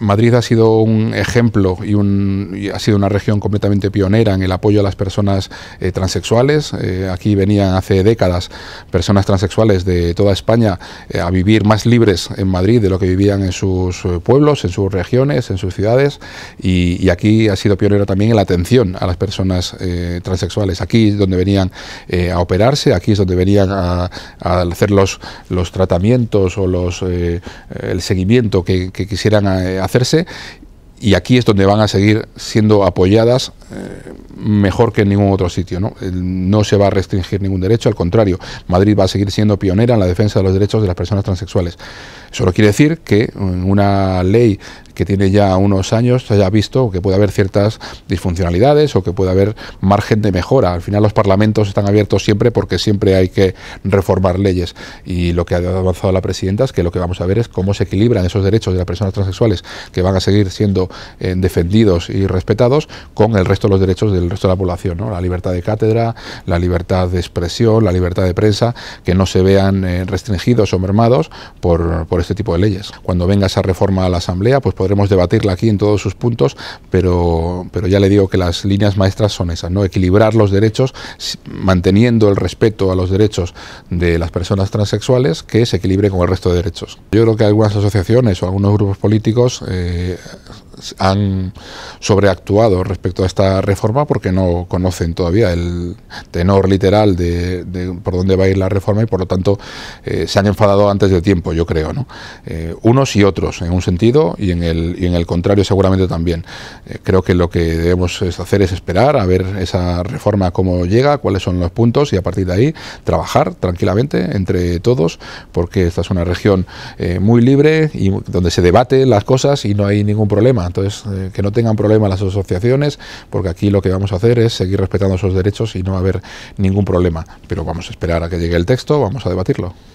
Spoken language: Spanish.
Madrid ha sido un ejemplo y, un, ha sido una región completamente pionera en el apoyo a las personas eh, transexuales. Eh, aquí venían hace décadas personas transexuales de toda España eh, a vivir más libres en Madrid de lo que vivían en sus pueblos, en sus regiones, en sus ciudades. Y, aquí ha sido pionera también en la atención a las personas transexuales. Aquí es donde venían a operarse, aquí es donde venían a, hacer los, los tratamientos o los, el seguimiento que quisieran hacer hacerse y aquí es donde van a seguir siendo apoyadas eh, mejor que en ningún otro sitio. ¿no? no se va a restringir ningún derecho, al contrario, Madrid va a seguir siendo pionera en la defensa de los derechos de las personas transexuales. Eso quiere decir que mm, una ley que tiene ya unos años haya visto que puede haber ciertas disfuncionalidades o que puede haber margen de mejora. Al final los parlamentos están abiertos siempre porque siempre hay que reformar leyes. Y lo que ha avanzado la presidenta es que lo que vamos a ver es cómo se equilibran esos derechos de las personas transexuales que van a seguir siendo eh, defendidos y respetados con el resto de los derechos del resto de la población, la libertad de cátedra, la libertad de expresión, la libertad de prensa, que no se vean eh, restringidos o mermados por, por, este tipo de leyes. Cuando venga esa reforma a la Asamblea, pues podremos debatirla aquí en todos sus puntos, pero, pero ya le digo que las líneas maestras son esas, ¿no? equilibrar los derechos manteniendo el respeto a los derechos de las personas transexuales que se equilibre con el resto de derechos. Yo creo que algunas asociaciones o algunos grupos políticos eh, han sobreactuado respecto a esta reforma porque no conocen todavía el tenor literal de, por dónde va a ir la reforma y por lo tanto eh, se han enfadado antes de tiempo, yo creo, ¿no? Eh, unos y otros, en un sentido y en el, y en el contrario seguramente también. Eh, creo que lo que debemos hacer es esperar a ver esa reforma cómo llega, cuáles son los puntos y a partir de ahí trabajar tranquilamente entre todos porque esta es una región muy libre y donde se debate las cosas y no hay ningún problema. Entonces, eh, que no tengan problema las asociaciones, porque aquí lo que vamos a hacer es seguir respetando esos derechos y no va a haber ningún problema. Pero vamos a esperar a que llegue el texto, vamos a debatirlo.